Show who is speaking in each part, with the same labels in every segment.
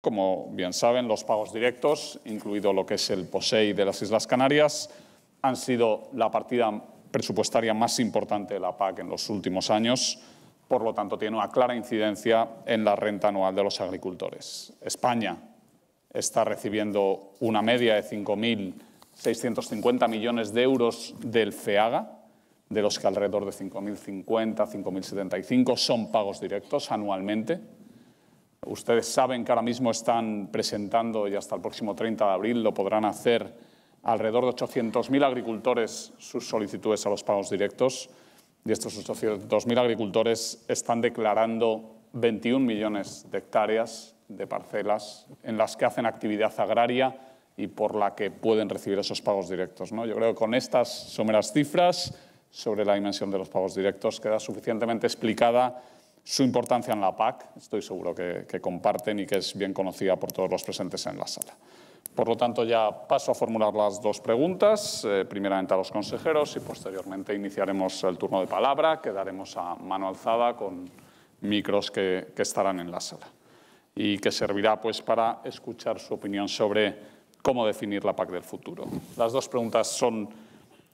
Speaker 1: Como bien saben, los pagos directos, incluido lo que es el POSEI de las Islas Canarias, han sido la partida presupuestaria más importante de la PAC en los últimos años, por lo tanto tiene una clara incidencia en la renta anual de los agricultores. España está recibiendo una media de 5.650 millones de euros del FEAGA, de los que alrededor de 5.050, 5.075 son pagos directos anualmente Ustedes saben que ahora mismo están presentando y hasta el próximo 30 de abril lo podrán hacer alrededor de 800.000 agricultores sus solicitudes a los pagos directos y estos 800.000 agricultores están declarando 21 millones de hectáreas de parcelas en las que hacen actividad agraria y por la que pueden recibir esos pagos directos. Yo creo que con estas someras cifras sobre la dimensión de los pagos directos queda suficientemente explicada su importancia en la PAC, estoy seguro que, comparten y que es bien conocida por todos los presentes en la sala. Por lo tanto, ya paso a formular las dos preguntas, eh, primeramente a los consejeros y posteriormente iniciaremos el turno de palabra que daremos a mano alzada con micros que, que estarán en la sala y que servirá pues, para escuchar su opinión sobre cómo definir la PAC del futuro. Las dos preguntas son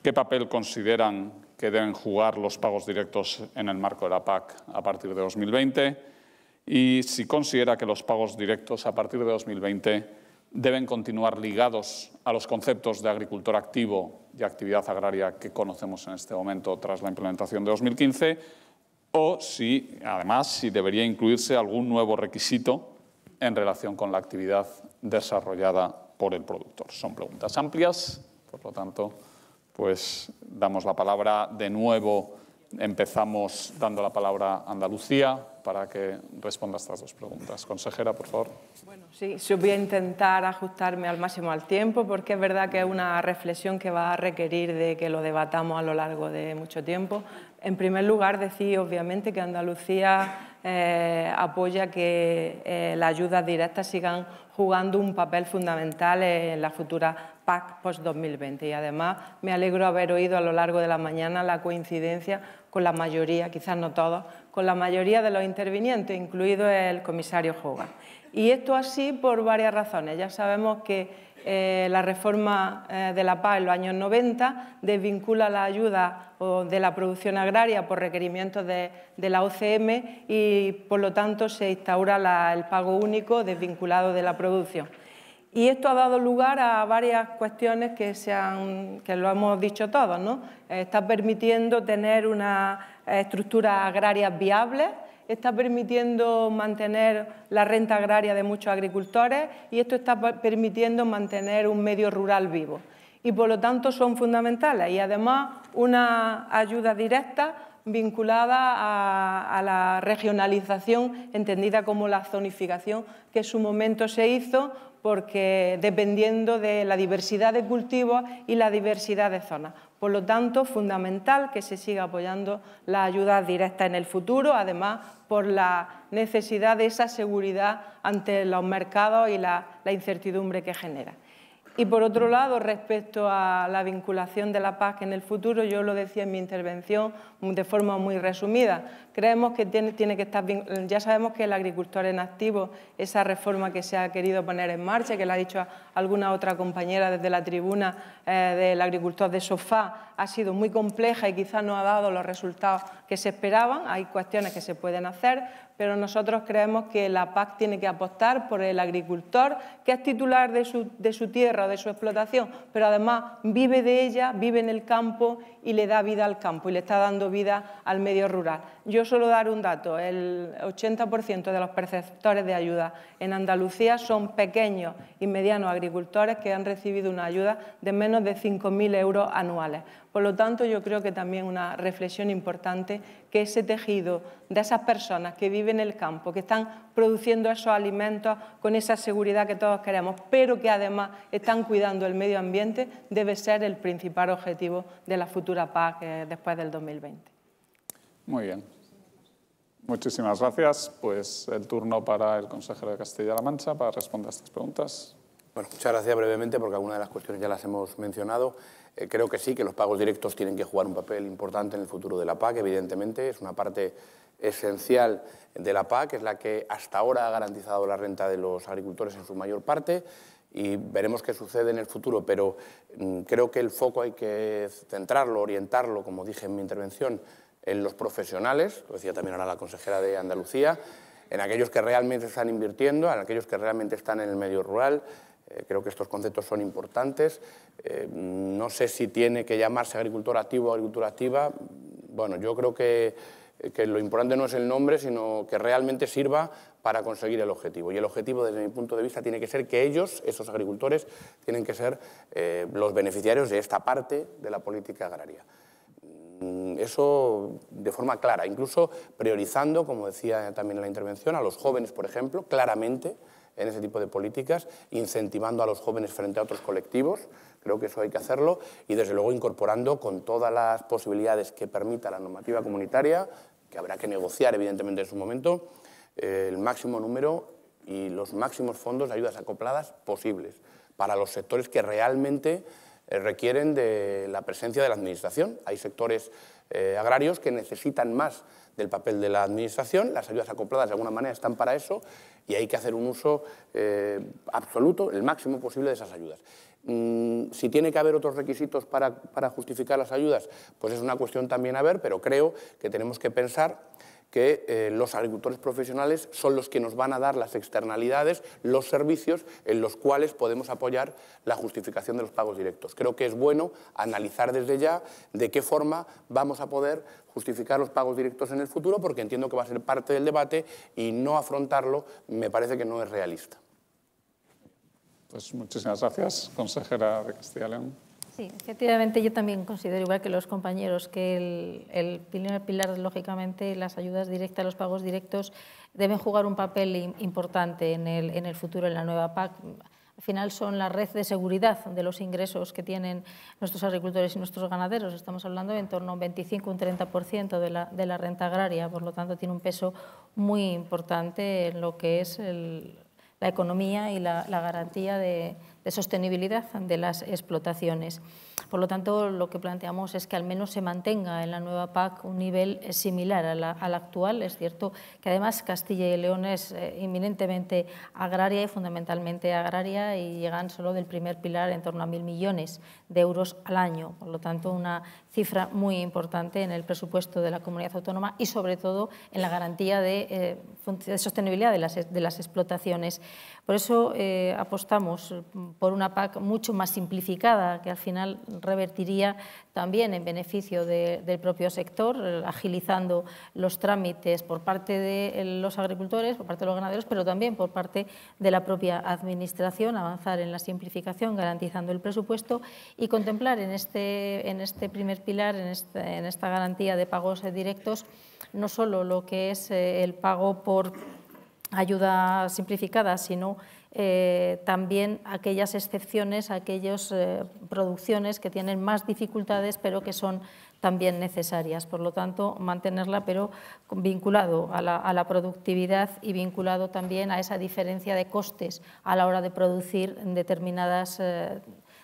Speaker 1: qué papel consideran que deben jugar los pagos directos en el marco de la PAC a partir de 2020 y si considera que los pagos directos a partir de 2020 deben continuar ligados a los conceptos de agricultor activo y actividad agraria que conocemos en este momento tras la implementación de 2015 o si, además, si debería incluirse algún nuevo requisito en relación con la actividad desarrollada por el productor. Son preguntas amplias, por lo tanto pues damos la palabra de nuevo, empezamos dando la palabra a Andalucía para que responda a estas dos preguntas. Consejera, por favor. Bueno,
Speaker 2: sí, yo voy a intentar ajustarme al máximo al tiempo porque es verdad que es una reflexión que va a requerir de que lo debatamos a lo largo de mucho tiempo. En primer lugar, decir obviamente que Andalucía eh, apoya que eh, las ayudas directas sigan jugando un papel fundamental en la futura PAC post-2020. Y además me alegro haber oído a lo largo de la mañana la coincidencia con la mayoría, quizás no todos, con la mayoría de los intervinientes, incluido el comisario Hogan. Y esto así por varias razones. Ya sabemos que eh, la reforma eh, de la PAC en los años 90 desvincula la ayuda de la producción agraria por requerimientos de, la OCM y por lo tanto se instaura el pago único desvinculado de la producción. Y esto ha dado lugar a varias cuestiones que, se han, que lo hemos dicho todos. ¿no? está permitiendo tener una eh, estructura agraria viable, está permitiendo mantener la renta agraria de muchos agricultores y esto está permitiendo mantener un medio rural vivo. Y por lo tanto son fundamentales y además una ayuda directa vinculada a, la regionalización, entendida como la zonificación, que en su momento se hizo porque dependiendo de la diversidad de cultivos y la diversidad de zonas. Por lo tanto, fundamental que se siga apoyando la ayuda directa en el futuro, además por la necesidad de esa seguridad ante los mercados y la incertidumbre que genera. Y por otro lado, respecto a la vinculación de la PAC en el futuro, yo lo decía en mi intervención de forma muy resumida, creemos que tiene, que estar, ya sabemos que el agricultor en activo, esa reforma que se ha querido poner en marcha, que la ha dicho alguna otra compañera desde la tribuna eh, del agricultor de sofá, ha sido muy compleja y quizás no ha dado los resultados que se esperaban, hay cuestiones que se pueden hacer, pero nosotros creemos que la PAC tiene que apostar por el agricultor que es titular de su, de su tierra, de su explotación, pero además vive de ella, vive en el campo y le da vida al campo y le está dando vida al medio rural. Yo solo dar un dato, el 80% de los perceptores de ayuda en Andalucía son pequeños y medianos agricultores que han recibido una ayuda de menos de 5.000 euros anuales. Por lo tanto, yo creo que también una reflexión importante que ese tejido de esas personas que viven en el campo, que están produciendo esos alimentos con esa seguridad que todos queremos, pero que además están cuidando el medio ambiente, debe ser el principal objetivo de la futura la PAC después del 2020.
Speaker 3: Muy bien.
Speaker 1: Muchísimas gracias. Pues el turno para el consejero de Castilla-La Mancha para responder a estas preguntas.
Speaker 4: Bueno, muchas gracias brevemente porque algunas de las cuestiones ya las hemos mencionado. Eh, creo que sí, que los pagos directos tienen que jugar un papel importante en el futuro de la PAC, evidentemente. Es una parte esencial de la PAC, es la que hasta ahora ha garantizado la renta de los agricultores en su mayor parte y veremos qué sucede en el futuro, pero mm, creo que el foco hay que centrarlo, orientarlo, como dije en mi intervención, en los profesionales, lo decía también ahora la consejera de Andalucía, en aquellos que realmente están invirtiendo, en aquellos que realmente están en el medio rural. Eh, creo que estos conceptos son importantes. Eh, no sé si tiene que llamarse agricultor activo o agricultura activa. Bueno, yo creo que eh, que lo importante no es el nombre, sino que realmente sirva para conseguir el objetivo. Y el objetivo, desde mi punto de vista, tiene que ser que ellos, esos agricultores, tienen que ser eh, los beneficiarios de esta parte de la política agraria. Mm, eso de forma clara, incluso priorizando, como decía también en la intervención, a los jóvenes, por ejemplo, claramente, en ese tipo de políticas, incentivando a los jóvenes frente a otros colectivos, creo que eso hay que hacerlo, y desde luego incorporando con todas las posibilidades que permita la normativa comunitaria, que habrá que negociar evidentemente en su momento, eh, el máximo número y los máximos fondos de ayudas acopladas posibles para los sectores que realmente eh, requieren de la presencia de la Administración. Hay sectores eh, agrarios que necesitan más del papel de la Administración, las ayudas acopladas de alguna manera están para eso y hay que hacer un uso eh, absoluto, el máximo posible de esas ayudas. Mm, si tiene que haber otros requisitos para, para justificar las ayudas, pues es una cuestión también a ver, pero creo que tenemos que pensar que eh, los agricultores profesionales son los que nos van a dar las externalidades, los servicios en los cuales podemos apoyar la justificación de los pagos directos. Creo que es bueno analizar desde ya de qué forma vamos a poder justificar los pagos directos en el futuro, porque entiendo que va a ser parte del debate y no afrontarlo me parece que no es realista. Pues
Speaker 1: muchísimas gracias, consejera de Castilla León.
Speaker 5: Sí, efectivamente yo también considero, igual que los compañeros, que el, el primer pilar, lógicamente, las ayudas directas, los pagos directos, deben jugar un papel importante en el, en el futuro, en la nueva PAC. Al final son la red de seguridad de los ingresos que tienen nuestros agricultores y nuestros ganaderos. Estamos hablando de en torno a un 25, un 30% de la, de la renta agraria, por lo tanto tiene un peso muy importante en lo que es el, la economía y la, garantía de, sostenibilidad de las explotaciones. Por lo tanto, lo que planteamos es que al menos se mantenga en la nueva PAC un nivel eh, similar al actual. Es cierto que además Castilla y León es eh, inminentemente agraria y fundamentalmente agraria y llegan solo del primer pilar en torno a mil millones de euros al año. Por lo tanto, una cifra muy importante en el presupuesto de la comunidad autónoma y sobre todo en la garantía de, eh, sostenibilidad de las, explotaciones. Por eso eh, apostamos por una PAC mucho más simplificada que al final revertiría también en beneficio del propio sector, eh, agilizando los trámites por parte de eh, los agricultores, por parte de los ganaderos, pero también por parte de la propia Administración, avanzar en la simplificación garantizando el presupuesto y contemplar en este, en este primer pilar, en, este, en esta garantía de pagos directos, no solo lo que es eh, el pago por ayuda simplificada, sino eh, también aquellas excepciones, aquellas eh, producciones que tienen más dificultades pero que son también necesarias. Por lo tanto, mantenerla pero vinculado a la, productividad y vinculado también a esa diferencia de costes a la hora de producir eh,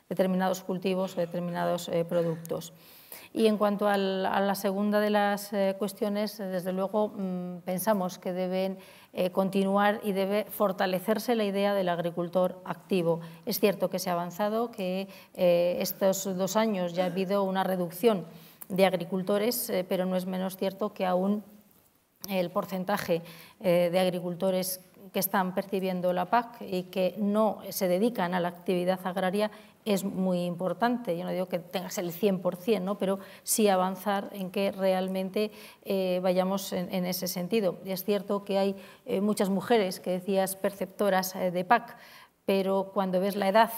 Speaker 5: determinados cultivos o determinados productos. Y en cuanto a la segunda de las eh, cuestiones, desde luego mm, pensamos que deben eh, continuar y debe fortalecerse la idea del agricultor activo. Es cierto que se ha avanzado, que eh, estos dos años ya ha habido una reducción de agricultores, pero no es menos cierto que aún el porcentaje de agricultores que están percibiendo la PAC y que no se dedican a la actividad agraria es muy importante. Yo no digo que tengas el 100%, ¿no? pero sí avanzar en que realmente eh, vayamos en, ese sentido. Y es cierto que hay eh, muchas mujeres que decías perceptoras eh, de PAC, pero cuando ves la edad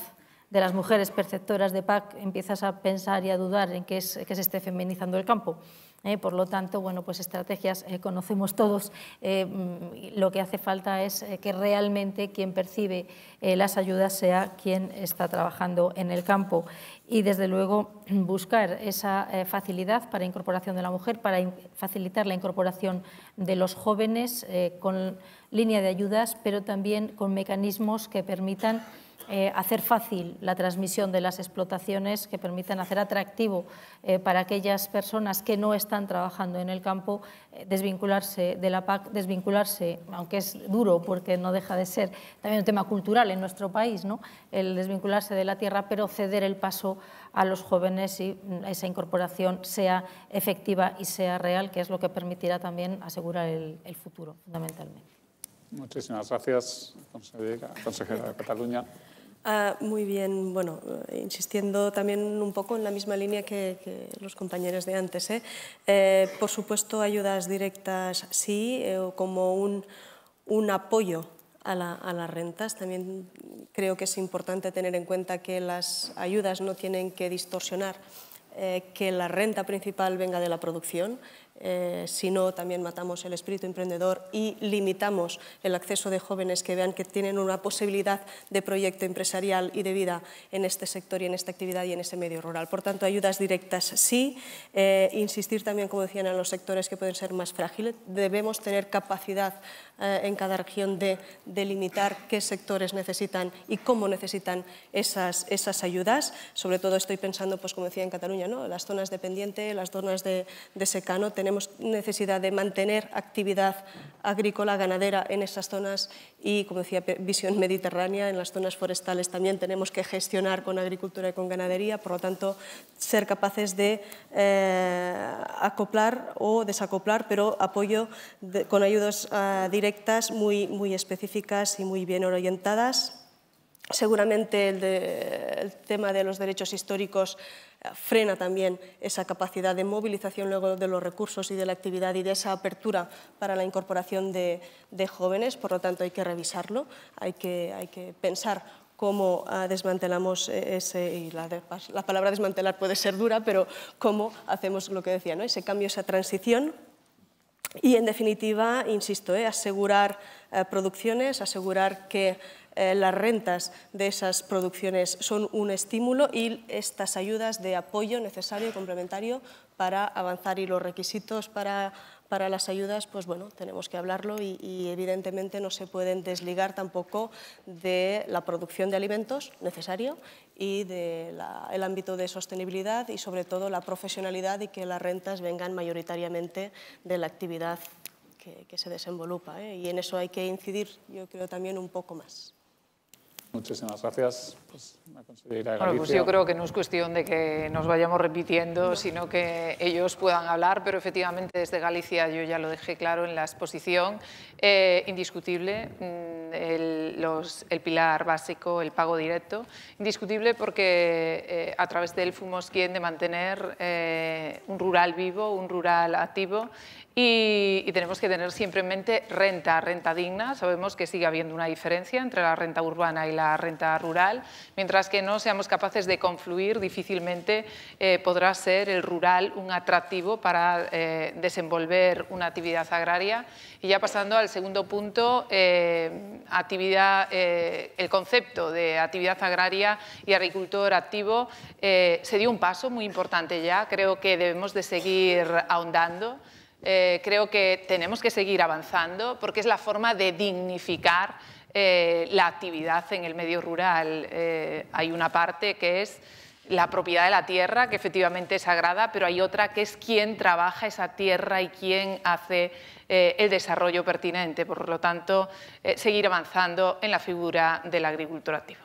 Speaker 5: de las mujeres perceptoras de PAC empiezas a pensar y a dudar en que, es, que se esté feminizando el campo. ¿eh? por lo tanto, bueno, pues estrategias eh, conocemos todos. Eh, mm, lo que hace falta es que realmente quien percibe las ayudas sea quien está trabajando en el campo. Y desde luego buscar esa facilidad para incorporación de la mujer, para facilitar la incorporación de los jóvenes con línea de ayudas, pero también con mecanismos que permitan eh, hacer fácil la transmisión de las explotaciones, que permiten hacer atractivo eh, para aquellas personas que no están trabajando en el campo, eh, desvincularse de la PAC, desvincularse, aunque es duro porque no deja de ser también un tema cultural en nuestro país, ¿no? el desvincularse de la tierra, pero ceder el paso a los jóvenes y mm, esa incorporación sea efectiva y sea real, que es lo que permitirá también asegurar el, el futuro, fundamentalmente.
Speaker 1: Muchísimas gracias, consejera de Cataluña.
Speaker 6: Ah, muy bien, bueno, insistiendo también un poco en la misma línea que, los compañeros de antes. ¿eh? Eh, por supuesto, ayudas directas sí, eh, como un, apoyo a, las rentas. También creo que es importante tener en cuenta que las ayudas no tienen que distorsionar que la renta principal venga de la producción eh, si no también matamos el espíritu emprendedor y limitamos el acceso de jóvenes que vean que tienen una posibilidad de proyecto empresarial y de vida en este sector y en esta actividad y en ese medio rural. Por tanto, ayudas directas sí, eh, insistir también, como decían, en los sectores que pueden ser más frágiles. Debemos tener capacidad eh, en cada región de delimitar qué sectores necesitan y cómo necesitan esas, esas ayudas. Sobre todo estoy pensando, pues como decía, en Cataluña, ¿no? las zonas de las zonas de, de secano. Tenemos tenemos necesidad de mantener actividad agrícola, ganadera en esas zonas y, como decía, visión mediterránea, en las zonas forestales también tenemos que gestionar con agricultura y con ganadería, por lo tanto, ser capaces de eh, acoplar o desacoplar, pero apoyo con ayudas ah, directas muy, muy específicas y muy bien orientadas. Seguramente el, tema de los derechos históricos eh, frena también esa capacidad de movilización luego de los recursos y de la actividad y de esa apertura para la incorporación de, jóvenes, por lo tanto hay que revisarlo, hay que, pensar cómo ah, desmantelamos eh, ese, la, palabra desmantelar puede ser dura, pero cómo hacemos lo que decía, ¿no? ese cambio, esa transición y en definitiva, insisto, eh, asegurar producciones, asegurar que eh, las rentas de esas producciones son un estímulo y estas ayudas de apoyo necesario y complementario para avanzar y los requisitos para, para las ayudas, pues bueno, tenemos que hablarlo y, evidentemente no se pueden desligar tampoco de la producción de alimentos necesario y del ámbito de sostenibilidad y sobre todo la profesionalidad y que las rentas vengan mayoritariamente de la actividad que, se desenvolupa ¿eh? y en eso hay que incidir yo creo también un poco más.
Speaker 1: Muchísimas gracias. Pues, pues yo creo que
Speaker 7: no es cuestión de que nos vayamos repitiendo, sino que ellos puedan hablar, pero efectivamente desde Galicia yo ya lo dejé claro en la exposición, eh, indiscutible mm, el, pilar básico, el pago directo, indiscutible porque eh, a través de él fuimos quien de mantener eh, un rural vivo, un rural activo y, tenemos que tener siempre en mente renta, renta digna. Sabemos que sigue habiendo una diferencia entre la renta urbana y la renta rural. Mientras que no seamos capaces de confluir, difícilmente eh, podrá ser el rural un atractivo para eh, desenvolver una actividad agraria. Y ya pasando al segundo punto, eh, actividad, el concepto de actividad agraria y agricultor activo se dio un paso muy importante ya. Creo que debemos de seguir ahondando. Eh, creo que tenemos que seguir avanzando porque es la forma de dignificar eh, la actividad en el medio rural. Eh, hay una parte que es la propiedad de la tierra, que efectivamente es sagrada, pero hay otra que es quién trabaja esa tierra y quién hace el desarrollo pertinente. Por lo tanto, seguir avanzando en la figura del agricultor activo.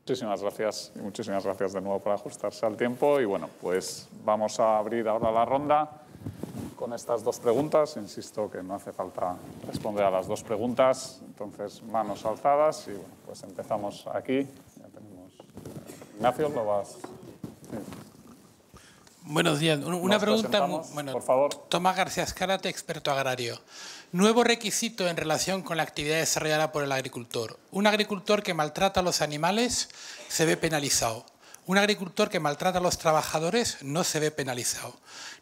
Speaker 1: Muchísimas gracias muchísimas gracias de nuevo por ajustarse al tiempo. Y bueno, pues vamos a abrir ahora la ronda con estas dos preguntas. Insisto que no hace falta responder a las dos preguntas. Entonces, manos alzadas y pues empezamos aquí. Ignacio, lo vas.
Speaker 8: Buenos días. Una pregunta. Bueno, por favor. Tomás García Escarate, experto agrario. Nuevo requisito en relación con la actividad desarrollada por el agricultor. Un agricultor que maltrata a los animales se ve penalizado. Un agricultor que maltrata a los trabajadores no se ve penalizado.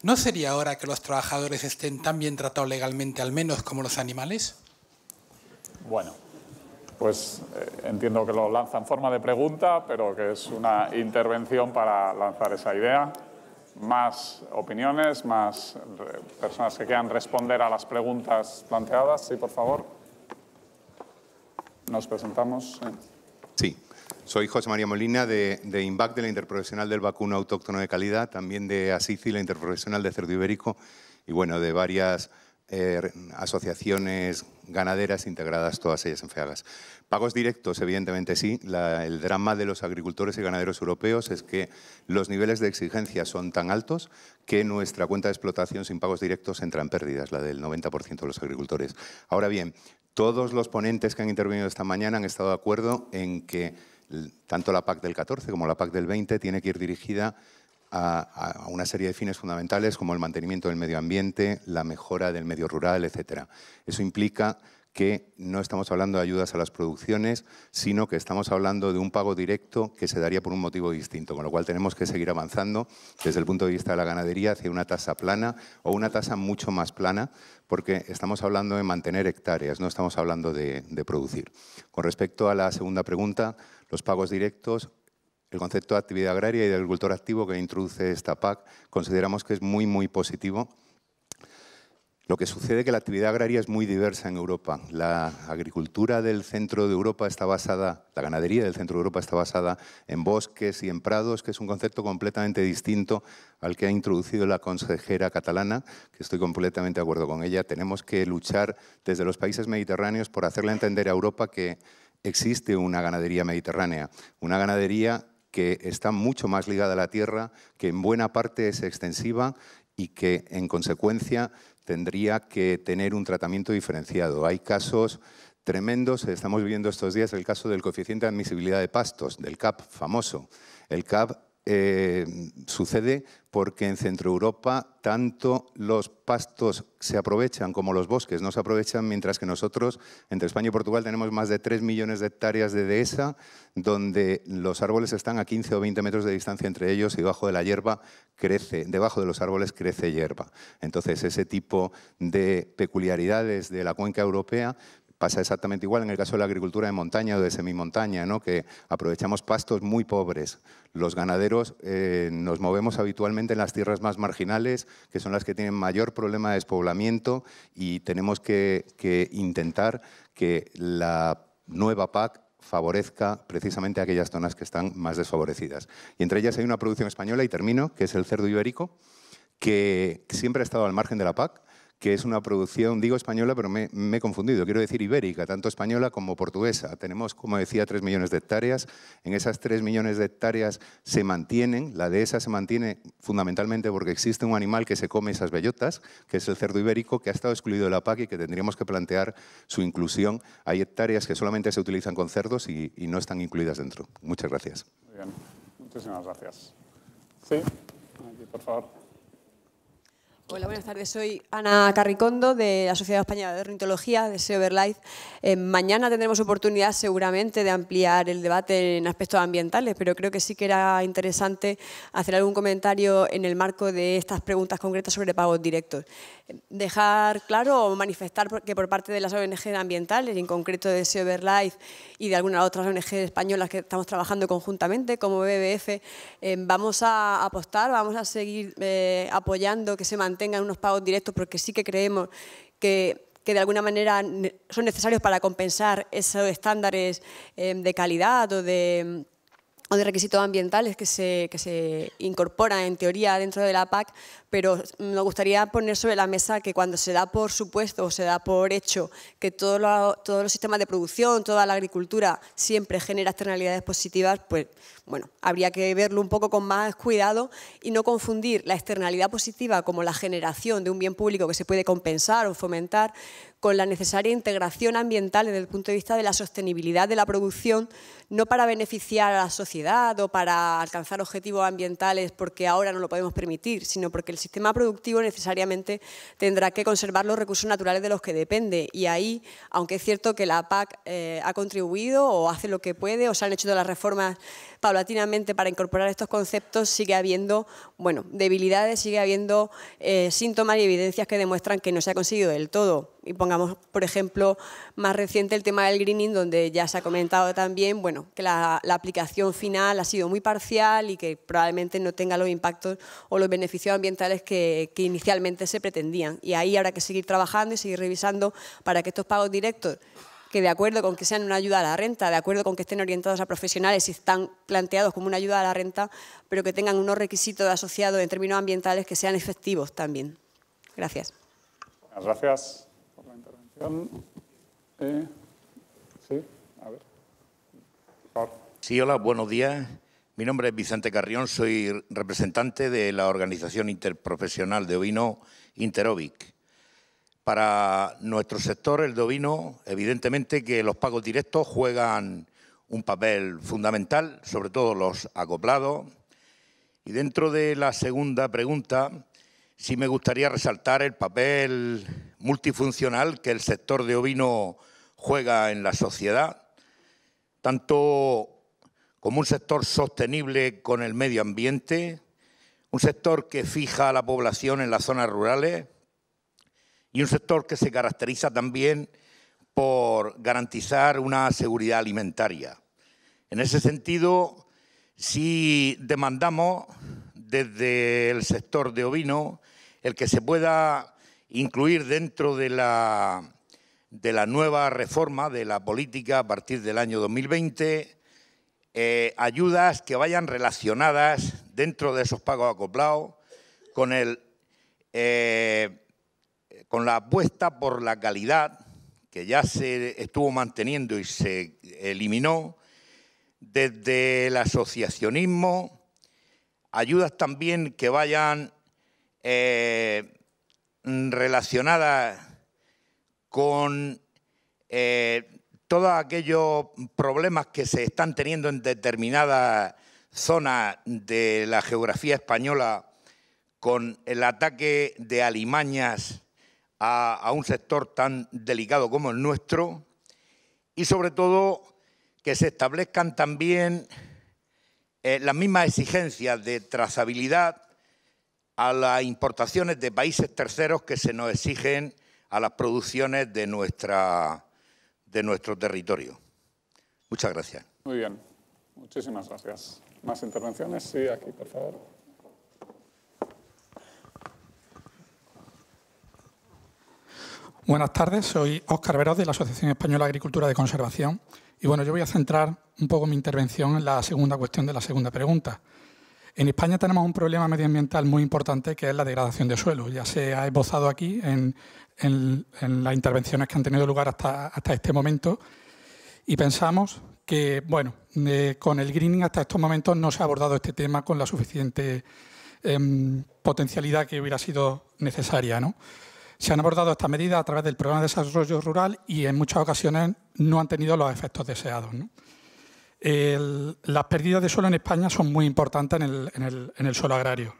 Speaker 8: ¿No sería hora que los trabajadores estén tan bien tratados legalmente, al menos como los animales?
Speaker 1: Bueno, pues eh, entiendo que lo lanza en forma de pregunta, pero que es una intervención para lanzar esa idea. Más opiniones, más eh, personas que quieran responder a las preguntas planteadas. Sí, por favor. Nos presentamos.
Speaker 9: Sí. Soy José María Molina de, de, INVAC, de la Interprofesional del Vacuno Autóctono de Calidad, también de ASICI, la Interprofesional de Cerdo Ibérico, y bueno, de varias eh, asociaciones ganaderas integradas todas ellas en FEAGAS. Pagos directos, evidentemente sí. el drama de los agricultores y ganaderos europeos es que los niveles de exigencia son tan altos que nuestra cuenta de explotación sin pagos directos entra en pérdidas, la del 90% de los agricultores. Ahora bien, todos los ponentes que han intervenido esta mañana han estado de acuerdo en que tanto la PAC del 14 como la PAC del 20 tiene que ir dirigida a, a, una serie de fines fundamentales como el mantenimiento del medio ambiente, la mejora del medio rural, etc. Eso implica que no estamos hablando de ayudas a las producciones, sino que estamos hablando de un pago directo que se daría por un motivo distinto, con lo cual tenemos que seguir avanzando desde el punto de vista de la ganadería hacia una tasa plana o una tasa mucho más plana porque estamos hablando de mantener hectáreas, no estamos hablando de, producir. Con respecto a la segunda pregunta, los pagos directos, el concepto de actividad agraria y de agricultor activo que introduce esta PAC, consideramos que es muy, muy positivo lo que sucede es que la actividad agraria es muy diversa en Europa. La agricultura del centro de Europa está basada, la ganadería del centro de Europa está basada en bosques y en prados, que es un concepto completamente distinto al que ha introducido la consejera catalana, que estoy completamente de acuerdo con ella. Tenemos que luchar desde los países mediterráneos por hacerle entender a Europa que existe una ganadería mediterránea, una ganadería que está mucho más ligada a la tierra, que en buena parte es extensiva y que en consecuencia tendría que tener un tratamiento diferenciado. Hay casos tremendos, estamos viviendo estos días el caso del coeficiente de admisibilidad de pastos, del CAP famoso. El CAP eh, sucede porque en Centro Europa tanto los pastos se aprovechan como los bosques no se aprovechan, mientras que nosotros entre España y Portugal tenemos más de 3 millones de hectáreas de dehesa donde los árboles están a 15 o 20 metros de distancia entre ellos y debajo de la hierba crece, debajo de los árboles crece hierba. Entonces ese tipo de peculiaridades de la cuenca europea pasa exactamente igual en el caso de la agricultura de montaña o de semimontaña, ¿no? que aprovechamos pastos muy pobres. Los ganaderos eh, nos movemos habitualmente en las tierras más marginales, que son las que tienen mayor problema de despoblamiento y tenemos que, intentar que la nueva PAC favorezca precisamente aquellas zonas que están más desfavorecidas. Y entre ellas hay una producción española, y termino, que es el cerdo ibérico, que siempre ha estado al margen de la PAC, que es una producción, digo española, pero me, he confundido, quiero decir ibérica, tanto española como portuguesa. Tenemos, como decía, tres millones de hectáreas. En esas tres millones de hectáreas se mantienen, la dehesa se mantiene fundamentalmente porque existe un animal que se come esas bellotas, que es el cerdo ibérico, que ha estado excluido de la PAC y que tendríamos que plantear su inclusión. Hay hectáreas que solamente se utilizan con cerdos y, no están incluidas dentro. Muchas gracias.
Speaker 1: muchísimas gracias. Sí,
Speaker 10: por favor. Hola, buenas tardes. Soy Ana Carricondo de la Sociedad Española de Ornitología, de SEOverlife. Eh, mañana tendremos oportunidad seguramente de ampliar el debate en aspectos ambientales, pero creo que sí que era interesante hacer algún comentario en el marco de estas preguntas concretas sobre pagos directos. Dejar claro o manifestar que por parte de las ONG ambientales, en concreto de SEOverlife y de algunas otras ONG españolas que estamos trabajando conjuntamente como BBF, eh, vamos a apostar, vamos a seguir eh, apoyando que se mantenga tengan unos pagos directos porque sí que creemos que, de alguna manera son necesarios para compensar esos estándares em, de calidad o de requisitos ambientales que se, que se incorporan en teoría dentro de la PAC, pero me gustaría poner sobre la mesa que cuando se da por supuesto o se da por hecho que todos los sistemas de producción, toda la agricultura siempre genera externalidades positivas, pues bueno, habría que verlo un poco con más cuidado y no confundir la externalidad positiva como la generación de un bien público que se puede compensar o fomentar con la necesaria integración ambiental desde el punto de vista de la sostenibilidad de la producción, no para beneficiar a la sociedad o para alcanzar objetivos ambientales porque ahora no lo podemos permitir, sino porque el sistema productivo necesariamente tendrá que conservar los recursos naturales de los que depende. Y ahí, aunque es cierto que la PAC eh, ha contribuido o hace lo que puede o se han hecho las reformas paulatinamente para incorporar estos conceptos, sigue habiendo bueno, debilidades, sigue habiendo eh, síntomas y evidencias que demuestran que no se ha conseguido del todo y pongamos, por ejemplo, más reciente el tema del greening, donde ya se ha comentado también bueno, que la, aplicación final ha sido muy parcial y que probablemente no tenga los impactos o los beneficios ambientales que, que inicialmente se pretendían. Y ahí habrá que seguir trabajando y seguir revisando para que estos pagos directos que de acuerdo con que sean una ayuda a la renta, de acuerdo con que estén orientados a profesionales y están planteados como una ayuda a la renta, pero que tengan unos requisitos asociados en términos ambientales que sean efectivos también. Gracias.
Speaker 1: Gracias. Eh, sí,
Speaker 11: Sí, hola, buenos días. Mi nombre es Vicente Carrión, soy representante de la Organización Interprofesional de Ovino Interovic. Para nuestro sector, el de ovino, evidentemente que los pagos directos juegan un papel fundamental, sobre todo los acoplados. Y dentro de la segunda pregunta, sí me gustaría resaltar el papel multifuncional que el sector de ovino juega en la sociedad, tanto como un sector sostenible con el medio ambiente, un sector que fija a la población en las zonas rurales y un sector que se caracteriza también por garantizar una seguridad alimentaria. En ese sentido, si demandamos desde el sector de ovino el que se pueda incluir dentro de la, de la nueva reforma de la política a partir del año 2020 eh, ayudas que vayan relacionadas dentro de esos pagos acoplados con, el, eh, con la apuesta por la calidad que ya se estuvo manteniendo y se eliminó desde el asociacionismo, ayudas también que vayan eh, Mm, relacionada con eh, todos aquellos problemas que se están teniendo en determinadas zona de la geografía española con el ataque de alimañas a, un sector tan delicado como el nuestro y sobre todo que se establezcan también eh, las mismas exigencias de trazabilidad a las importaciones de países terceros que se nos exigen a las producciones de, nuestra, de nuestro territorio. Muchas gracias.
Speaker 1: Muy bien, muchísimas gracias. ¿Más intervenciones? Sí, aquí, por favor.
Speaker 8: Buenas tardes, soy Óscar Veroz de la Asociación Española de Agricultura de Conservación y bueno, yo voy a centrar un poco mi intervención en la segunda cuestión de la segunda pregunta, en España tenemos un problema medioambiental muy importante que es la degradación de suelo. Ya se ha esbozado aquí en, las intervenciones que han tenido lugar hasta, este momento y pensamos que, bueno, eh, con el greening hasta estos momentos no se ha abordado este tema con la suficiente em, potencialidad que hubiera sido necesaria, ¿no? se han abordado estas medidas a través del programa de desarrollo rural y en muchas ocasiones no han tenido los efectos deseados las pérdidas de suelo en España son muy importantes en el, suelo agrario.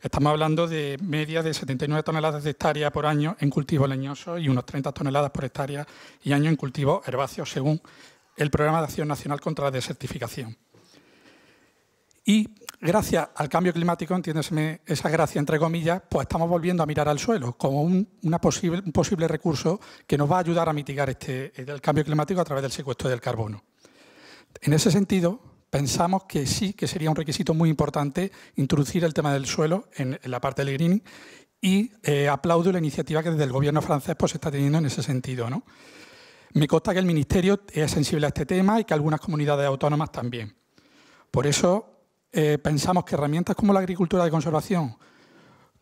Speaker 8: Estamos hablando de media de 79 toneladas de hectárea por año en cultivo leñoso y unos 30 toneladas por hectárea y año en cultivo herbáceo, según el Programa de Acción Nacional contra la Desertificación. Y gracias al cambio climático, entiéndeseme esa gracia entre comillas, pues estamos volviendo a mirar al suelo como un, posible, un posible recurso que nos va a ayudar a mitigar este, el cambio climático a través del secuestro del carbono. En ese sentido, pensamos que sí, que sería un requisito muy importante introducir el tema del suelo en, la parte del greening y eh, aplaudo la iniciativa que desde el gobierno francés pues, se está teniendo en ese sentido. Me consta que el Ministerio es sensible a este tema y que algunas comunidades autónomas también. Por eso eh, pensamos que herramientas como la agricultura de conservación,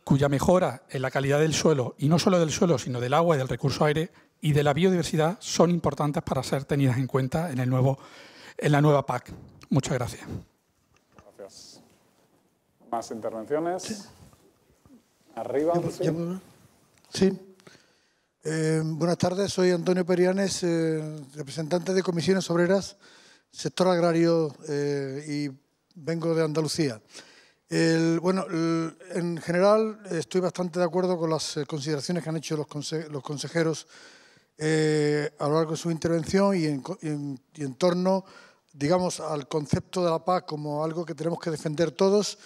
Speaker 8: cuya mejora en la calidad del suelo, y no solo del suelo, sino del agua y del recurso aire y de la biodiversidad, son importantes para ser tenidas en cuenta en el nuevo en la nueva PAC. Muchas gracias.
Speaker 1: Gracias. ¿Más intervenciones? Arriba. ¿sí?
Speaker 3: sí. Eh, buenas tardes, soy Antonio Perianes, eh, representante de Comisiones Obreras, sector agrario eh, y vengo de Andalucía. bueno, en general estoy bastante de acuerdo con las consideraciones que han hecho los, los consejeros eh, a lo largo de su intervención y en, torno, digamos, al concepto de la paz como algo que tenemos que defender todos,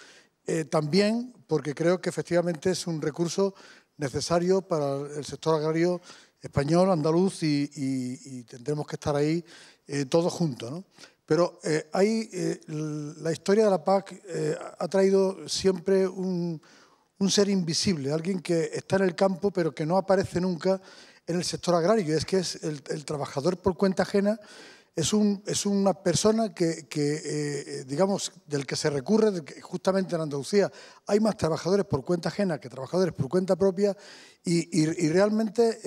Speaker 3: eh, también porque creo que efectivamente es un recurso necesario para el sector agrario español, andaluz y, tendremos que estar ahí eh, todos juntos. Pero hay, la historia de la PAC ha traído siempre un ser invisible, alguien que está en el campo pero que no aparece nunca en el sector agrario, y es que es el, trabajador por cuenta ajena es, es una persona que, eh, digamos, del que se recurre justamente en Andalucía. Hay más trabajadores por cuenta ajena que trabajadores por cuenta propia y, realmente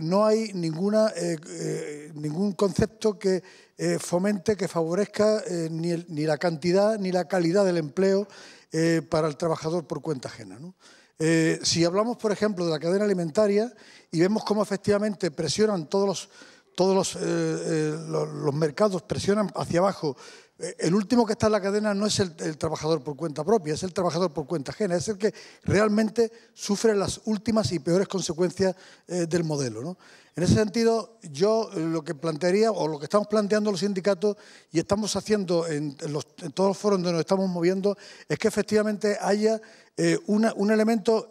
Speaker 3: no hay ninguna, eh, eh, ningún concepto que fomente, que favorezca ni, ni, la cantidad ni la calidad del empleo para el trabajador por cuenta ajena. ¿no? Eh, si hablamos, por ejemplo, de la cadena alimentaria y vemos cómo efectivamente presionan todos los, todos los eh, eh, mercados, presionan hacia abajo eh, el último que está en la cadena no es el, trabajador por cuenta propia, es el trabajador por cuenta ajena, es el que realmente sufre las últimas y peores consecuencias eh, del modelo. En ese sentido, yo eh, lo que plantearía, o lo que estamos planteando los sindicatos y estamos haciendo en, todos los foros donde nos estamos moviendo, es que efectivamente haya un elemento,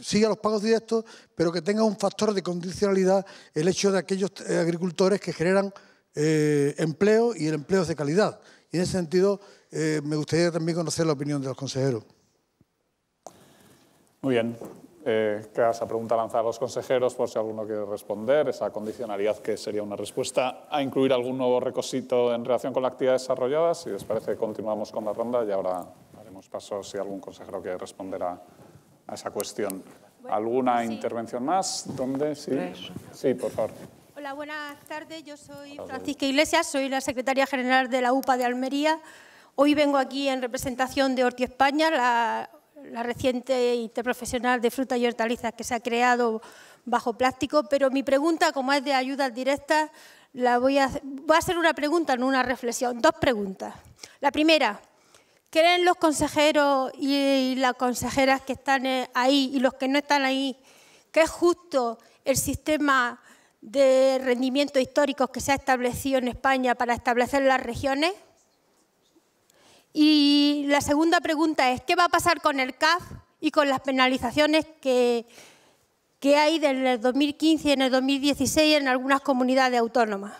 Speaker 3: siga los pagos directos, pero que tenga un factor de condicionalidad el hecho de aquellos agricultores que generan eh, empleo y el empleo es de calidad. Y en ese sentido, eh, me gustaría también conocer la opinión de los consejeros.
Speaker 1: Muy bien. Eh, esa pregunta lanzar a los consejeros por si alguno quiere responder, esa condicionalidad que sería una respuesta a incluir algún nuevo recosito en relación con la actividad desarrollada. Si les parece, continuamos con la ronda y ahora haremos paso si algún consejero quiere responder a, esa cuestión. ¿Alguna intervención más? ¿Dónde? Sí, sí por favor.
Speaker 5: Hola, buenas tardes. Yo soy Francisca Iglesias, soy la secretaria general de la UPA de Almería. Hoy vengo aquí en representación de Horti España, la, reciente interprofesional de frutas y hortalizas que se ha creado bajo plástico, pero mi pregunta, como es de ayudas directas, la voy a, va a ser una pregunta, no una reflexión, dos preguntas. La primera, ¿creen los consejeros y, las consejeras que están eh, ahí y los que no están ahí que es justo el sistema de rendimientos históricos que se ha establecido en España para establecer las regiones? Y la segunda pregunta es, ¿qué va a pasar con el CAF y con las penalizaciones que, que hay del el 2015 y en el 2016 en algunas comunidades autónomas?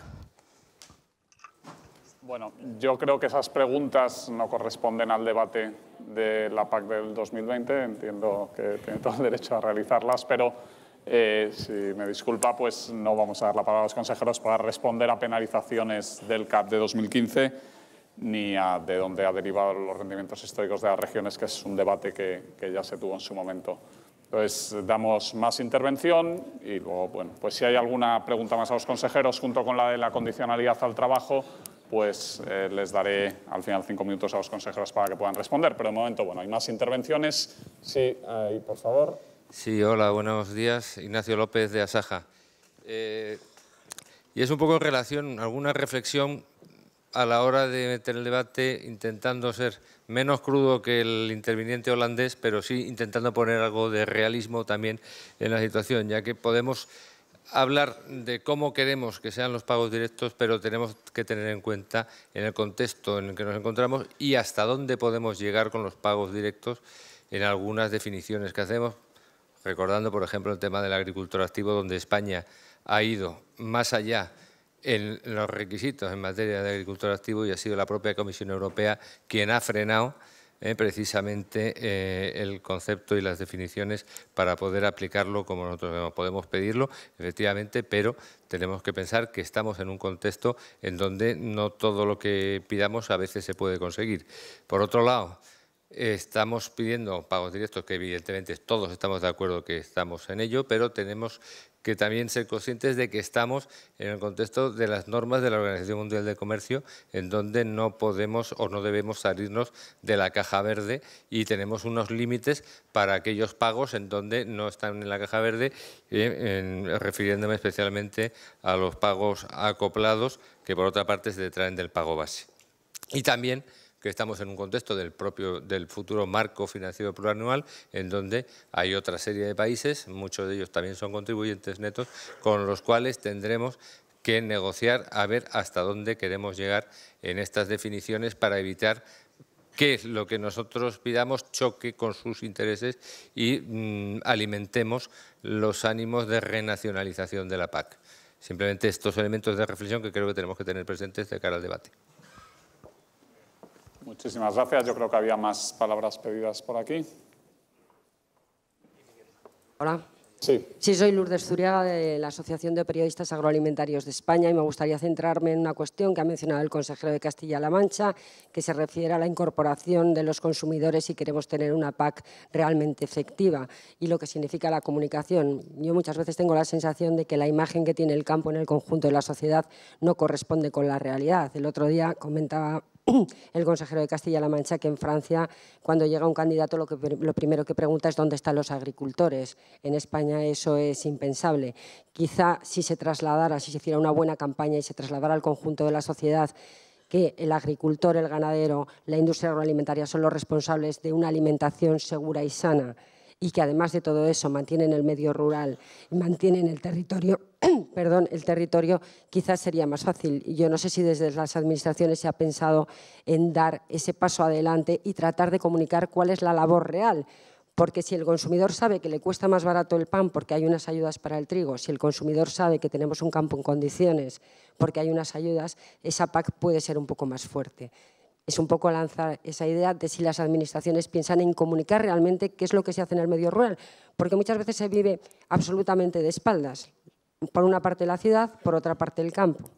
Speaker 1: Bueno, yo creo que esas preguntas no corresponden al debate de la PAC del 2020. Entiendo que tiene todo el derecho a realizarlas, pero eh, si me disculpa, pues no vamos a dar la palabra a los consejeros para responder a penalizaciones del CAP de 2015 ni a de dónde ha derivado los rendimientos históricos de las regiones, que es un debate que, ya se tuvo en su momento. Entonces, damos más intervención y luego, bueno, pues si hay alguna pregunta más a los consejeros, junto con la de la condicionalidad al trabajo, pues eh, les daré al final cinco minutos a los consejeros para que puedan responder. Pero de momento, bueno, hay más intervenciones. Sí, por favor.
Speaker 12: Sí, hola, buenos días. Ignacio López de Asaja. Eh, y es un poco en relación, alguna reflexión a la hora de meter el debate intentando ser menos crudo que el interviniente holandés, pero sí intentando poner algo de realismo también en la situación, ya que podemos hablar de cómo queremos que sean los pagos directos, pero tenemos que tener en cuenta en el contexto en el que nos encontramos y hasta dónde podemos llegar con los pagos directos en algunas definiciones que hacemos, recordando, por ejemplo, el tema del agricultor activo, donde España ha ido más allá en los requisitos en materia de agricultor activo y ha sido la propia Comisión Europea quien ha frenado eh, precisamente eh, el concepto y las definiciones para poder aplicarlo como nosotros Podemos pedirlo, efectivamente, pero tenemos que pensar que estamos en un contexto en donde no todo lo que pidamos a veces se puede conseguir. Por otro lado, Estamos pidiendo pagos directos, que evidentemente todos estamos de acuerdo que estamos en ello, pero tenemos que también ser conscientes de que estamos en el contexto de las normas de la Organización Mundial de Comercio, en donde no podemos o no debemos salirnos de la caja verde y tenemos unos límites para aquellos pagos en donde no están en la caja verde, eh, refiriéndome especialmente a los pagos acoplados, que por otra parte se detraen del pago base. Y también que estamos en un contexto del propio del futuro marco financiero plurianual en donde hay otra serie de países, muchos de ellos también son contribuyentes netos, con los cuales tendremos que negociar a ver hasta dónde queremos llegar en estas definiciones para evitar que lo que nosotros pidamos choque con sus intereses y mm, alimentemos los ánimos de renacionalización de la PAC. Simplemente estos elementos de reflexión que creo que tenemos que tener presentes de cara al debate.
Speaker 1: Muchísimas gracias. Yo creo que había más palabras pedidas por aquí. Hola. Sí.
Speaker 13: sí, soy Lourdes Zuriaga de la Asociación de Periodistas Agroalimentarios de España y me gustaría centrarme en una cuestión que ha mencionado el consejero de Castilla-La Mancha, que se refiere a la incorporación de los consumidores si queremos tener una PAC realmente efectiva y lo que significa la comunicación. Yo muchas veces tengo la sensación de que la imagen que tiene el campo en el conjunto de la sociedad no corresponde con la realidad. El otro día comentaba el consejero de Castilla-La Mancha que en Francia, cuando llega un candidato, lo, que, lo primero que pregunta es dónde están los agricultores. En España eso es impensable. Quizá si se trasladara, si se hiciera una buena campaña y se trasladara al conjunto de la sociedad, que el agricultor, el ganadero, la industria agroalimentaria son los responsables de una alimentación segura y sana y que además de todo eso mantienen el medio rural, mantienen el territorio, perdón, el territorio, quizás sería más fácil. Yo no sé si desde las administraciones se ha pensado en dar ese paso adelante y tratar de comunicar cuál es la labor real. Porque si el consumidor sabe que le cuesta más barato el pan porque hay unas ayudas para el trigo, si el consumidor sabe que tenemos un campo en condiciones porque hay unas ayudas, esa PAC puede ser un poco más fuerte es un poco lanzar esa idea de si las administraciones piensan en comunicar realmente qué es lo que se hace en el medio rural, porque muchas veces se vive absolutamente de espaldas, por una parte la ciudad, por otra parte el campo.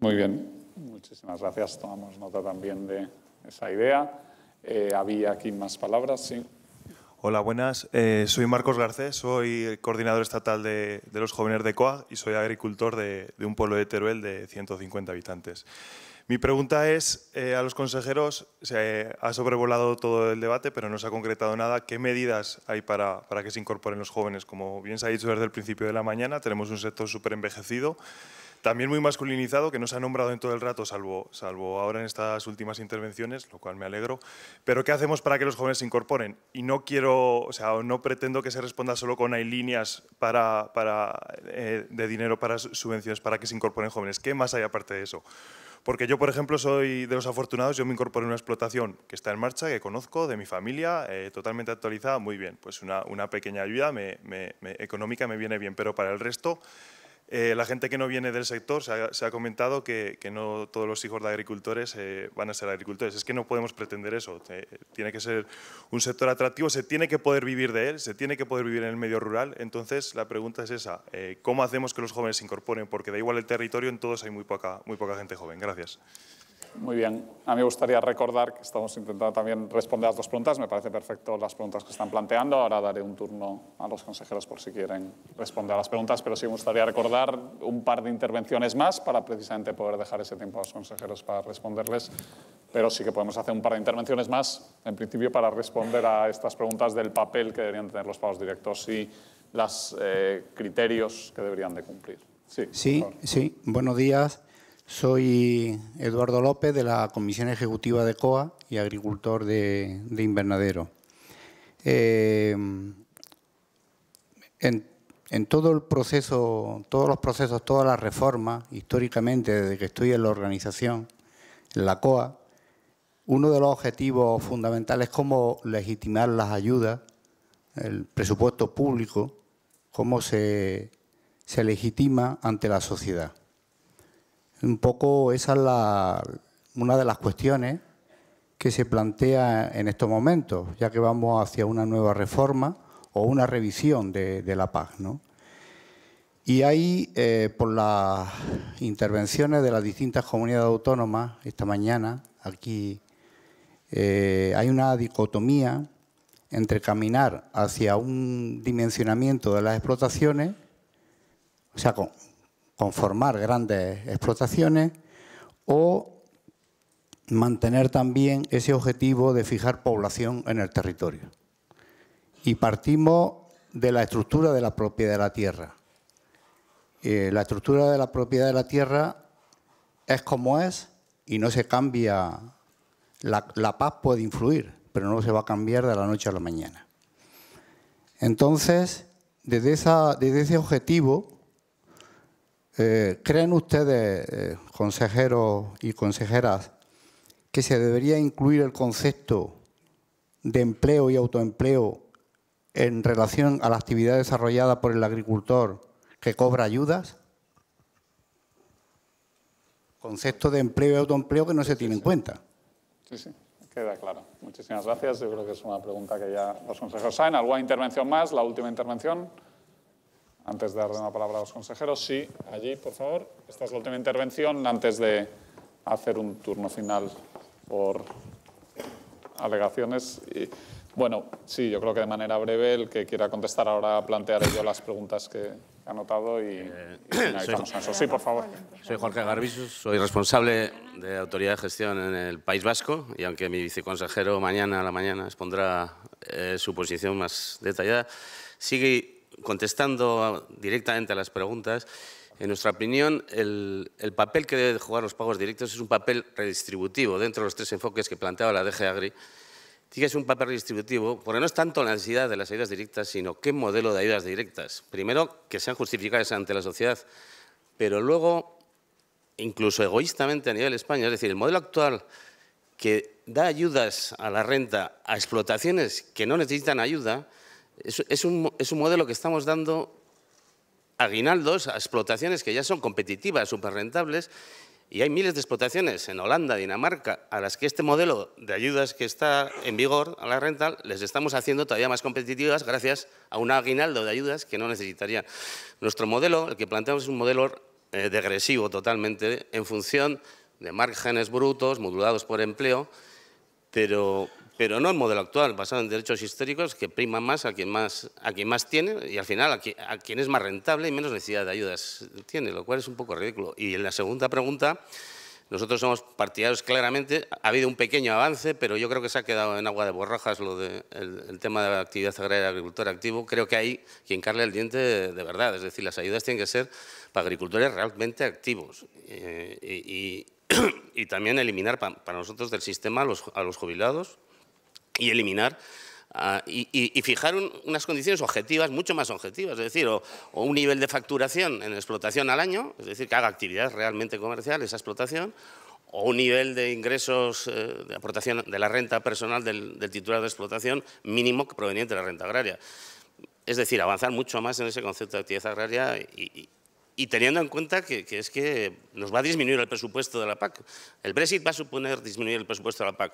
Speaker 14: Muy bien,
Speaker 1: muchísimas gracias. Tomamos nota también de esa idea. Eh, había aquí más palabras, sí.
Speaker 14: Hola, buenas. Eh, soy Marcos Garcés, soy coordinador estatal de, los jóvenes de Coa y soy agricultor de, de un pueblo de Teruel de 150 habitantes. Mi pregunta es eh, a los consejeros, se ha sobrevolado todo el debate, pero no se ha concretado nada. ¿Qué medidas hay para, que se incorporen los jóvenes? Como bien se ha dicho desde el principio de la mañana, tenemos un sector súper envejecido, también muy masculinizado, que no se ha nombrado en todo el rato, salvo, salvo ahora en estas últimas intervenciones, lo cual me alegro. Pero ¿qué hacemos para que los jóvenes se incorporen? Y no quiero, o sea, no pretendo que se responda solo con hay líneas para, para eh, de dinero para subvenciones para que se incorporen jóvenes. ¿Qué más hay aparte de eso? Porque yo, por ejemplo, soy de los afortunados, yo me incorporé a una explotación que está en marcha, que conozco, de mi familia, eh, totalmente actualizada, muy bien. Pues una, pequeña ayuda económica me viene bien, pero para el resto eh, la gente que no viene del sector, se ha, comentado que, no todos los hijos de agricultores eh, van a ser agricultores. Es que no podemos pretender eso. Eh, tiene que ser un sector atractivo, se tiene que poder vivir de él, se tiene que poder vivir en el medio rural. Entonces, la pregunta es esa, ¿cómo hacemos que los jóvenes se incorporen? Porque da igual el territorio, en todos hay muy poca, muy poca gente joven. Gracias.
Speaker 1: Muy bien. A mí me gustaría recordar que estamos intentando también responder a las dos preguntas. Me parece perfecto las preguntas que están planteando. Ahora daré un turno a los consejeros por si quieren responder a las preguntas, pero sí me gustaría recordar un par de intervenciones más para precisamente poder dejar ese tiempo a los consejeros para responderles. Pero sí que podemos hacer un par de intervenciones más, en principio, para responder a estas preguntas del papel que deberían tener los pagos directos y los eh, criterios que deberían de cumplir.
Speaker 15: sí, sí. Buenos días. Soy Eduardo López de la Comisión Ejecutiva de COA y agricultor de, invernadero. Eh, en, todo el proceso, todos los procesos, todas las reformas, históricamente desde que estoy en la organización, en la COA, uno de los objetivos fundamentales es cómo legitimar las ayudas, el presupuesto público, cómo se legitima ante la sociedad. Un poco esa es una de las cuestiones que se plantea en estos momentos, ya que vamos hacia una nueva reforma o una revisión de, la PAC. ¿no? Y ahí, eh, por las intervenciones de las distintas comunidades autónomas, esta mañana aquí eh, hay una dicotomía entre caminar hacia un dimensionamiento de las explotaciones, o sea, con conformar grandes explotaciones o mantener también ese objetivo de fijar población en el territorio. Y partimos de la estructura de la propiedad de la tierra. Eh, la estructura de la propiedad de la tierra es como es y no se cambia. La, paz puede influir, pero no se va a cambiar de la noche a la mañana. Entonces, desde ese objetivo, eh, ¿Creen ustedes, eh, consejeros y consejeras, que se debería incluir el concepto de empleo y autoempleo en relación a la actividad desarrollada por el agricultor que cobra ayudas? Concepto de empleo y autoempleo que no se tiene en cuenta.
Speaker 1: Sí, sí, queda claro. Muchísimas gracias. Yo creo que es una pregunta que ya los consejeros saben. ¿Alguna intervención más? La última intervención antes de darle la palabra a los consejeros. Sí, allí, por favor. Esta es la última intervención antes de hacer un turno final por alegaciones. Y, bueno, sí, yo creo que de manera breve el que quiera contestar ahora plantearé yo las preguntas que he anotado y, eh, Sí, por favor.
Speaker 16: Soy Jorge Garbisus, soy responsable de Autoridad de Gestión en el País Vasco y aunque mi viceconsejero mañana a la mañana expondrá eh, su posición más detallada, sigue contestando directamente a las preguntas, en nuestra opinión, el, papel que deben jugar los pagos directos es un papel redistributivo dentro de los tres enfoques que planteaba la DG Agri. Sí que es un papel redistributivo, porque no es tanto la necesidad de las ayudas directas, sino qué modelo de ayudas directas. Primero, que sean justificadas ante la sociedad, pero luego, incluso egoístamente a nivel español, es decir, el modelo actual que da ayudas a la renta a explotaciones que no necesitan ayuda, es, un, modelo que estamos dando aguinaldos a explotaciones que ya son competitivas, súper rentables, y hay miles de explotaciones en Holanda, Dinamarca, a las que este modelo de ayudas que está en vigor a la renta les estamos haciendo todavía más competitivas gracias a un aguinaldo de ayudas que no necesitaría. Nuestro modelo, el que planteamos, es un modelo de eh, degresivo totalmente en función de márgenes brutos modulados por empleo, pero pero no el modelo actual, basado en derechos históricos que prima más a quien más, a quien más tiene y al final a quien, es más rentable y menos necesidad de ayudas tiene, lo cual es un poco ridículo. Y en la segunda pregunta, nosotros somos partidarios claramente, ha habido un pequeño avance, pero yo creo que se ha quedado en agua de borrajas lo de, el, tema de la actividad agraria y agricultor activo. Creo que hay quien carle el diente de, verdad, es decir, las ayudas tienen que ser para agricultores realmente activos. Eh, y, también eliminar para nosotros del sistema a los, a los jubilados, y eliminar ah, y, fijar unas condiciones objetivas, mucho más objetivas, es decir, o, un nivel de facturación en explotación al año, es decir, que haga actividad realmente comercial esa explotación, o un nivel de ingresos eh, de aportación de la renta personal del, titular de explotación mínimo proveniente de la renta agraria. Es decir, avanzar mucho más en ese concepto de actividad agraria y, teniendo en cuenta que, es que nos va a disminuir el presupuesto de la PAC. El Brexit va a suponer disminuir el presupuesto de la PAC.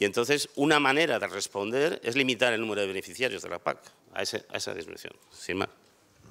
Speaker 16: Y entonces una manera de responder es limitar el número de beneficiarios de la PAC a, a esa disminución, sin más.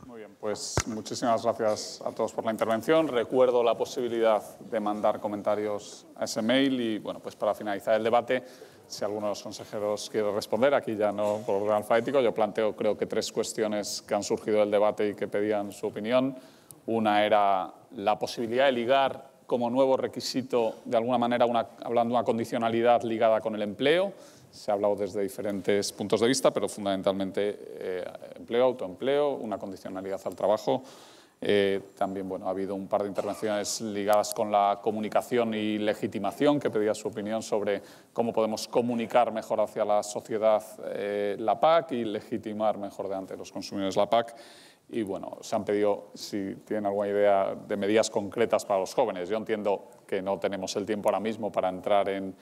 Speaker 1: Muy bien, pues muchísimas gracias a todos por la intervención. Recuerdo la posibilidad de mandar comentarios a ese mail y, bueno, pues para finalizar el debate, si alguno de los consejeros quiere responder, aquí ya no por orden alfabético, yo planteo creo que tres cuestiones que han surgido del debate y que pedían su opinión. Una era la posibilidad de ligar como nuevo requisito, de alguna manera, hablando de una condicionalidad ligada con el empleo. Se ha hablado desde diferentes puntos de vista, pero fundamentalmente eh, empleo, autoempleo, una condicionalidad al trabajo. Eh, también bueno, ha habido un par de intervenciones ligadas con la comunicación y legitimación, que pedía su opinión sobre cómo podemos comunicar mejor hacia la sociedad eh, la PAC y legitimar mejor delante ante los consumidores la PAC. Y bueno, se han pedido si tienen alguna idea de medidas concretas para los jóvenes. Yo entiendo que no tenemos el tiempo ahora mismo para entrar en,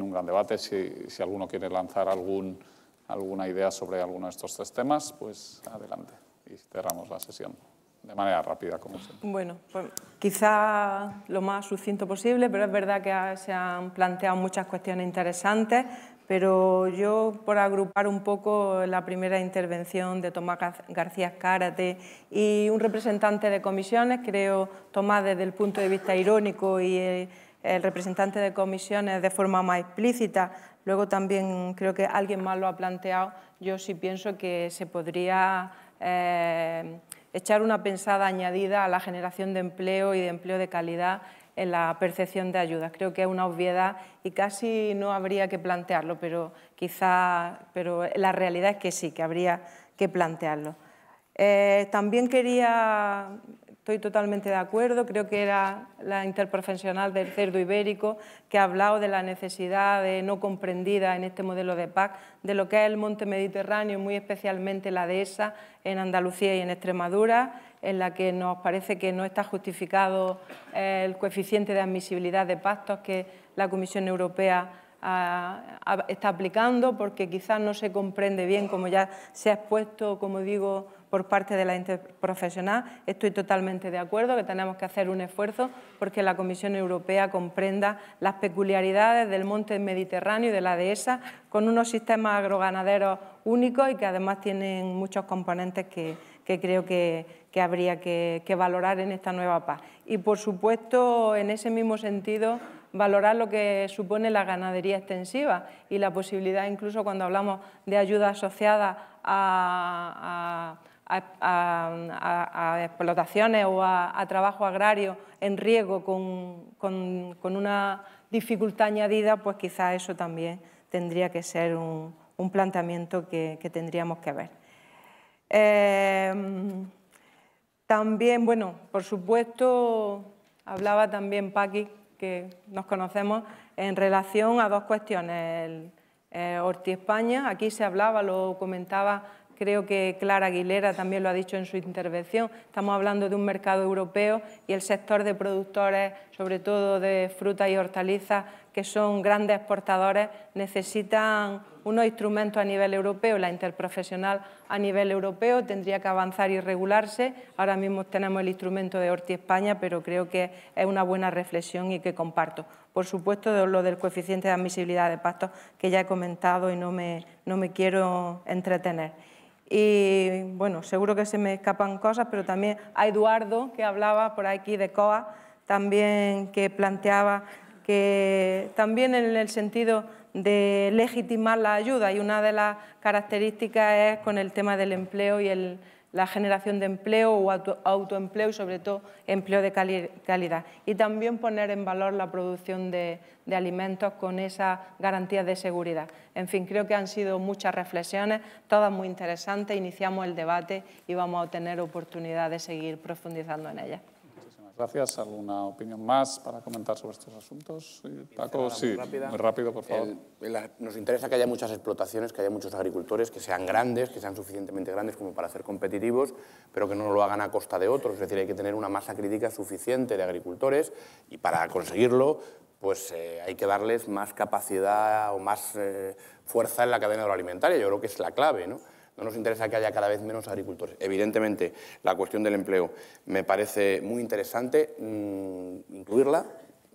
Speaker 1: un gran debate. Si, alguno quiere lanzar alguna idea sobre alguno de estos tres temas, pues adelante. Y cerramos la sesión de manera rápida, como siempre.
Speaker 2: Bueno, pues quizá lo más sucinto posible, pero es verdad que se han planteado muchas cuestiones interesantes. Pero yo, por agrupar un poco la primera intervención de Tomás García Cárate y un representante de comisiones, creo, Tomás desde el punto de vista irónico y eh, el, representante de comisiones de forma más explícita, luego también creo que alguien más lo ha planteado, yo sí pienso que se podría... Eh, echar una pensada añadida a la generación de empleo y de empleo de calidad en la percepción de ayudas. Creo que es una obviedad y casi no habría que plantearlo, pero quizá, pero la realidad es que sí, que habría que plantearlo. Eh, también quería, estoy totalmente de acuerdo, creo que era la interprofesional del cerdo ibérico que ha hablado de la necesidad no comprendida en este modelo de PAC de lo que es el monte mediterráneo, muy especialmente la dehesa en Andalucía y en Extremadura, en la que nos parece que no está justificado eh, el coeficiente de admisibilidad de pactos que la Comisión Europea ah, ah, está aplicando porque quizás no se comprende bien, como ya se ha expuesto, como digo, por parte de la profesional. Estoy totalmente de acuerdo que tenemos que hacer un esfuerzo porque la Comisión Europea comprenda las peculiaridades del monte mediterráneo y de la dehesa con unos sistemas agroganaderos únicos y que además tienen muchos componentes que creo que, que habría que, valorar en esta nueva paz. Y, por supuesto, en ese mismo sentido, valorar lo que supone la ganadería extensiva y la posibilidad, incluso cuando hablamos de ayuda asociada a, explotaciones o a, trabajo agrario en riego con, una dificultad añadida, pues quizá eso también tendría que ser un, planteamiento que, tendríamos que ver. Eh, también, bueno, por supuesto, hablaba también Paqui, que nos conocemos, en relación a dos cuestiones. El, eh, España, aquí se hablaba, lo comentaba, creo que Clara Aguilera también lo ha dicho en su intervención, estamos hablando de un mercado europeo y el sector de productores, sobre todo de frutas y hortalizas, que son grandes exportadores, necesitan unos instrumentos a nivel europeo, la interprofesional a nivel europeo tendría que avanzar y regularse. Ahora mismo tenemos el instrumento de Orti España, pero creo que es una buena reflexión y que comparto. Por supuesto, lo del coeficiente de admisibilidad de pactos que ya he comentado y no me, no me quiero entretener. Y bueno, seguro que se me escapan cosas, pero también a Eduardo, que hablaba por aquí de COA, también que planteaba que también en el sentido de legitimar la ayuda y una de las características es con el tema del empleo y la generación de empleo o autoempleo y sobre todo empleo de calidad. Y también poner en valor la producción de, de alimentos con esas garantías de seguridad. En fin, creo que han sido muchas reflexiones, todas muy interesantes, iniciamos el debate y vamos a tener oportunidad de seguir profundizando en ellas
Speaker 1: gracias. ¿Alguna opinión más para comentar sobre estos asuntos? Paco, sí, muy, rápido, por favor.
Speaker 4: Eh, nos interesa que haya muchas explotaciones, que haya muchos agricultores, que sean grandes, que sean suficientemente grandes como para ser competitivos, pero que no lo hagan a costa de otros. Es decir, hay que tener una masa crítica suficiente de agricultores y para conseguirlo pues eh, hay que darles más capacidad o más eh, fuerza en la cadena agroalimentaria. Yo creo que es la clave, ¿no? No nos interesa que haya cada vez menos agricultores. Evidentemente, la cuestión del empleo me parece muy interesante mm, incluirla.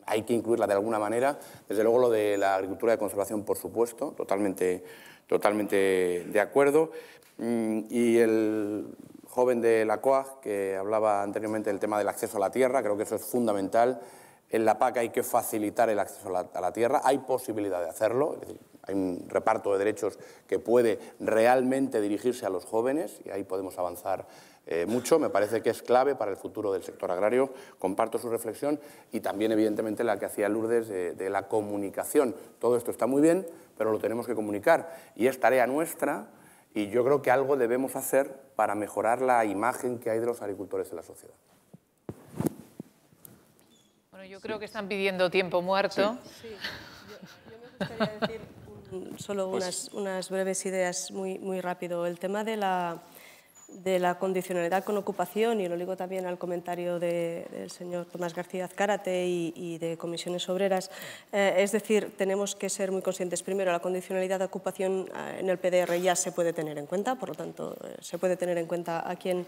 Speaker 4: Hay que incluirla de alguna manera. Desde luego lo de la agricultura de conservación, por supuesto, totalmente, totalmente de acuerdo. Mm, y el joven de la COAG, que hablaba anteriormente del tema del acceso a la tierra, creo que eso es fundamental. En la PAC hay que facilitar el acceso a la, tierra, hay posibilidad de hacerlo, hay un reparto de derechos que puede realmente dirigirse a los jóvenes y ahí podemos avanzar eh, mucho. Me parece que es clave para el futuro del sector agrario. Comparto su reflexión y también, evidentemente, la que hacía Lourdes eh, de, la comunicación. Todo esto está muy bien, pero lo tenemos que comunicar y es tarea nuestra y yo creo que algo debemos hacer para mejorar la imagen que hay de los agricultores en la sociedad.
Speaker 7: Bueno, yo creo que están pidiendo tiempo muerto. Sí, yo me gustaría decir solo pues unas,
Speaker 6: unas, breves ideas muy, muy rápido. El tema de la de la condicionalidad con ocupación, y lo digo también al comentario del señor Tomás García Azcárate y, de comisiones obreras, eh, es decir, tenemos que ser muy conscientes. Primero, la condicionalidad de ocupación eh, en el PDR ya se puede tener en cuenta, por lo tanto, eh, se puede tener en cuenta a quién,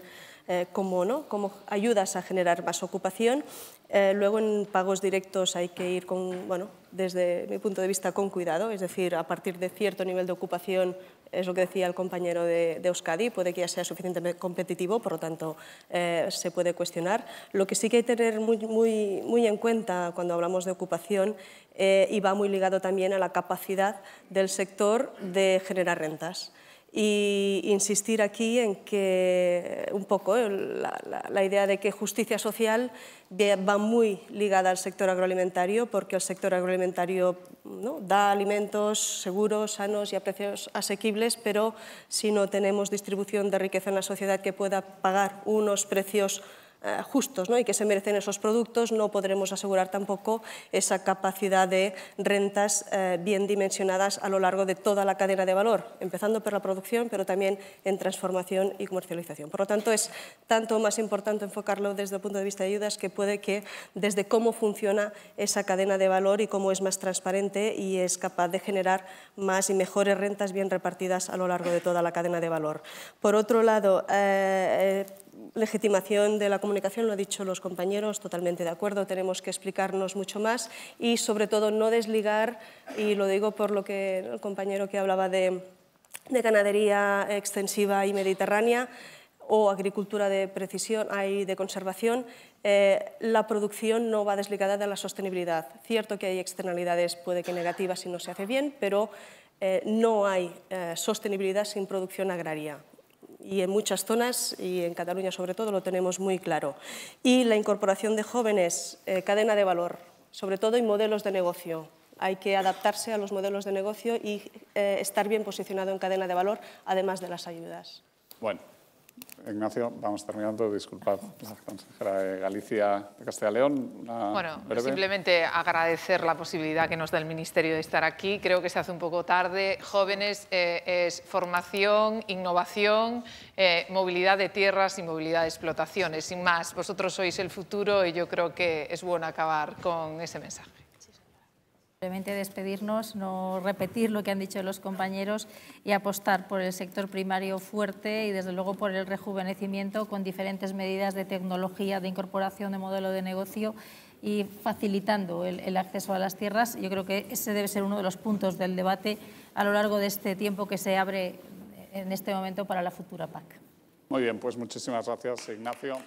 Speaker 6: cómo, ¿no? ayudas a generar más ocupación. luego, en pagos directos hay que ir con, bueno, desde mi punto de vista, con cuidado, es decir, a partir de cierto nivel de ocupación es lo que decía el compañero de, Euskadi, puede que ya sea suficientemente competitivo, por lo tanto eh, se puede cuestionar. Lo que sí que hay que tener muy, en cuenta cuando hablamos de ocupación eh, y va muy ligado también a la capacidad del sector de generar rentas y insistir aquí en que eh, un poco la, idea de que justicia social va muy ligada al sector agroalimentario porque el sector agroalimentario da alimentos seguros, sanos y a precios asequibles, pero si no tenemos distribución de riqueza en la sociedad que pueda pagar unos precios eh, justos ¿no? y que se merecen esos productos, no podremos asegurar tampoco esa capacidad de rentas eh, bien dimensionadas a lo largo de toda la cadena de valor, empezando por la producción, pero también en transformación y comercialización. Por lo tanto, es tanto más importante enfocarlo desde el punto de vista de ayudas que puede que desde cómo funciona esa cadena de valor y cómo es más transparente y es capaz de generar más y mejores rentas bien repartidas a lo largo de toda la cadena de valor. Por otro lado, eh, legitimación de la comunicación, lo han dicho los compañeros, totalmente de acuerdo, tenemos que explicarnos mucho más y sobre todo no desligar, y lo digo por lo que el compañero que hablaba de, ganadería extensiva y mediterránea, o agricultura de precisión y de conservación, eh, la producción no va desligada de la sostenibilidad. Cierto que hay externalidades, puede que negativas si no se hace bien, pero eh, no hay eh, sostenibilidad sin producción agraria y en muchas zonas, y en Cataluña sobre todo, lo tenemos muy claro. Y la incorporación de jóvenes, eh, cadena de valor, sobre todo y modelos de negocio. Hay que adaptarse a los modelos de negocio y eh, estar bien posicionado en cadena de valor, además de las ayudas.
Speaker 1: Bueno, Ignacio, vamos terminando. Disculpad, la consejera de Galicia de Castilla León. bueno, simplemente
Speaker 7: agradecer la posibilidad que nos da el Ministerio de estar aquí. Creo que se hace un poco tarde. Jóvenes eh, es formación, innovación, eh, movilidad de tierras y movilidad de explotaciones. Sin más, vosotros sois el futuro y yo creo que es bueno acabar con ese
Speaker 5: mensaje. Simplemente despedirnos, no repetir lo que han dicho los compañeros y apostar por el sector primario fuerte y desde luego por el rejuvenecimiento con diferentes medidas de tecnología, de incorporación de modelo de negocio y facilitando el, el, acceso a las tierras. Yo creo que ese debe ser uno de los puntos del debate a lo largo de este tiempo que se abre en este momento para la futura PAC.
Speaker 1: Muy bien, pues muchísimas gracias,
Speaker 7: Ignacio.